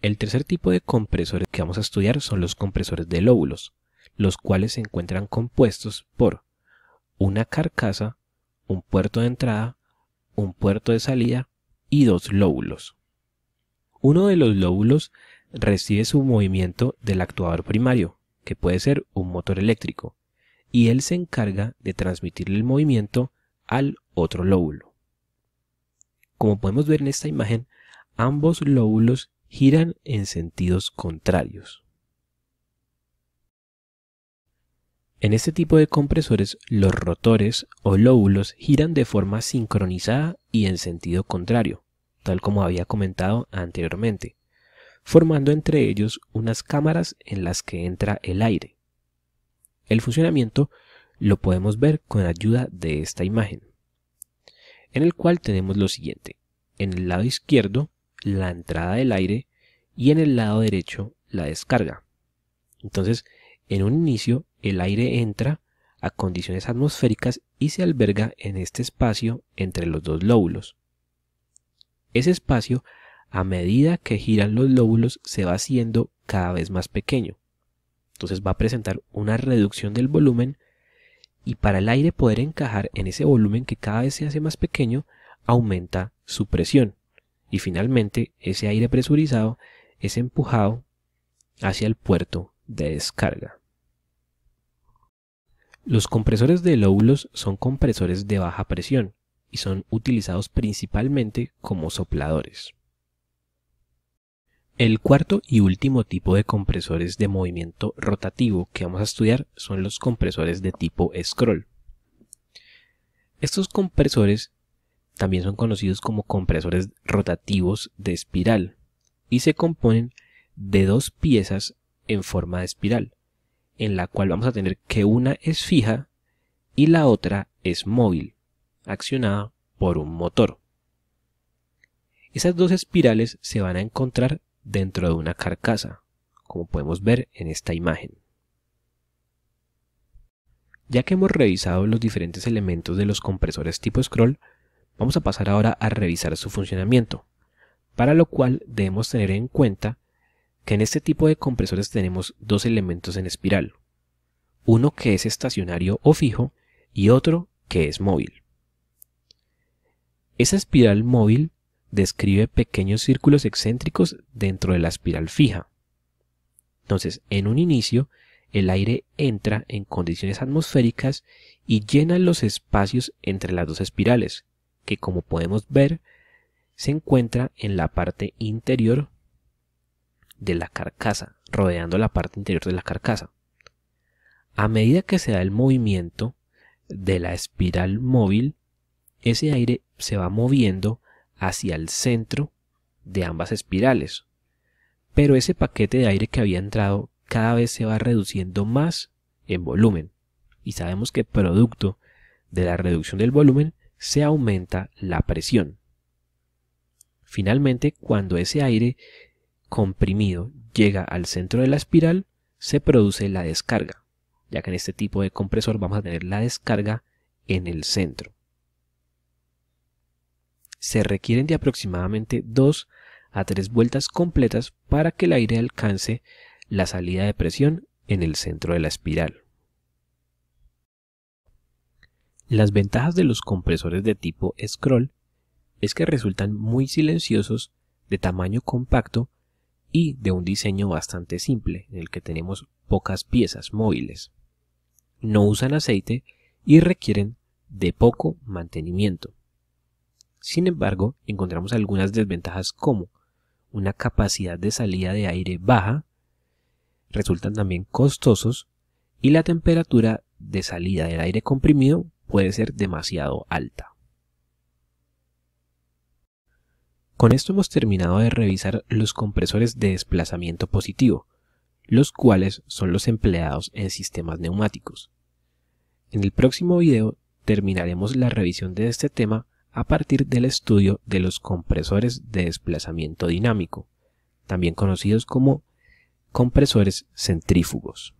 El tercer tipo de compresores que vamos a estudiar son los compresores de lóbulos, los cuales se encuentran compuestos por una carcasa, un puerto de entrada, un puerto de salida y dos lóbulos. Uno de los lóbulos recibe su movimiento del actuador primario, que puede ser un motor eléctrico, y él se encarga de transmitirle el movimiento al otro lóbulo. Como podemos ver en esta imagen, ambos lóbulos giran en sentidos contrarios. En este tipo de compresores, los rotores o lóbulos giran de forma sincronizada y en sentido contrario, tal como había comentado anteriormente, formando entre ellos unas cámaras en las que entra el aire. El funcionamiento lo podemos ver con ayuda de esta imagen, en el cual tenemos lo siguiente. En el lado izquierdo la entrada del aire y en el lado derecho la descarga. Entonces, en un inicio, el aire entra a condiciones atmosféricas y se alberga en este espacio entre los dos lóbulos. Ese espacio, a medida que giran los lóbulos, se va haciendo cada vez más pequeño. Entonces va a presentar una reducción del volumen y para el aire poder encajar en ese volumen que cada vez se hace más pequeño, aumenta su presión y finalmente ese aire presurizado es empujado hacia el puerto de descarga. Los compresores de lóbulos son compresores de baja presión y son utilizados principalmente como sopladores. El cuarto y último tipo de compresores de movimiento rotativo que vamos a estudiar son los compresores de tipo scroll. Estos compresores también son conocidos como compresores rotativos de espiral y se componen de dos piezas en forma de espiral, en la cual vamos a tener que una es fija y la otra es móvil, accionada por un motor. Esas dos espirales se van a encontrar dentro de una carcasa, como podemos ver en esta imagen. Ya que hemos revisado los diferentes elementos de los compresores tipo scroll, Vamos a pasar ahora a revisar su funcionamiento, para lo cual debemos tener en cuenta que en este tipo de compresores tenemos dos elementos en espiral, uno que es estacionario o fijo y otro que es móvil. Esa espiral móvil describe pequeños círculos excéntricos dentro de la espiral fija. Entonces, en un inicio, el aire entra en condiciones atmosféricas y llena los espacios entre las dos espirales, que como podemos ver se encuentra en la parte interior de la carcasa, rodeando la parte interior de la carcasa. A medida que se da el movimiento de la espiral móvil, ese aire se va moviendo hacia el centro de ambas espirales. Pero ese paquete de aire que había entrado cada vez se va reduciendo más en volumen. Y sabemos que producto de la reducción del volumen se aumenta la presión. Finalmente, cuando ese aire comprimido llega al centro de la espiral, se produce la descarga, ya que en este tipo de compresor vamos a tener la descarga en el centro. Se requieren de aproximadamente 2 a 3 vueltas completas para que el aire alcance la salida de presión en el centro de la espiral. Las ventajas de los compresores de tipo scroll es que resultan muy silenciosos, de tamaño compacto y de un diseño bastante simple, en el que tenemos pocas piezas móviles. No usan aceite y requieren de poco mantenimiento. Sin embargo, encontramos algunas desventajas como una capacidad de salida de aire baja, resultan también costosos y la temperatura de salida del aire comprimido puede ser demasiado alta. Con esto hemos terminado de revisar los compresores de desplazamiento positivo, los cuales son los empleados en sistemas neumáticos. En el próximo video terminaremos la revisión de este tema a partir del estudio de los compresores de desplazamiento dinámico, también conocidos como compresores centrífugos.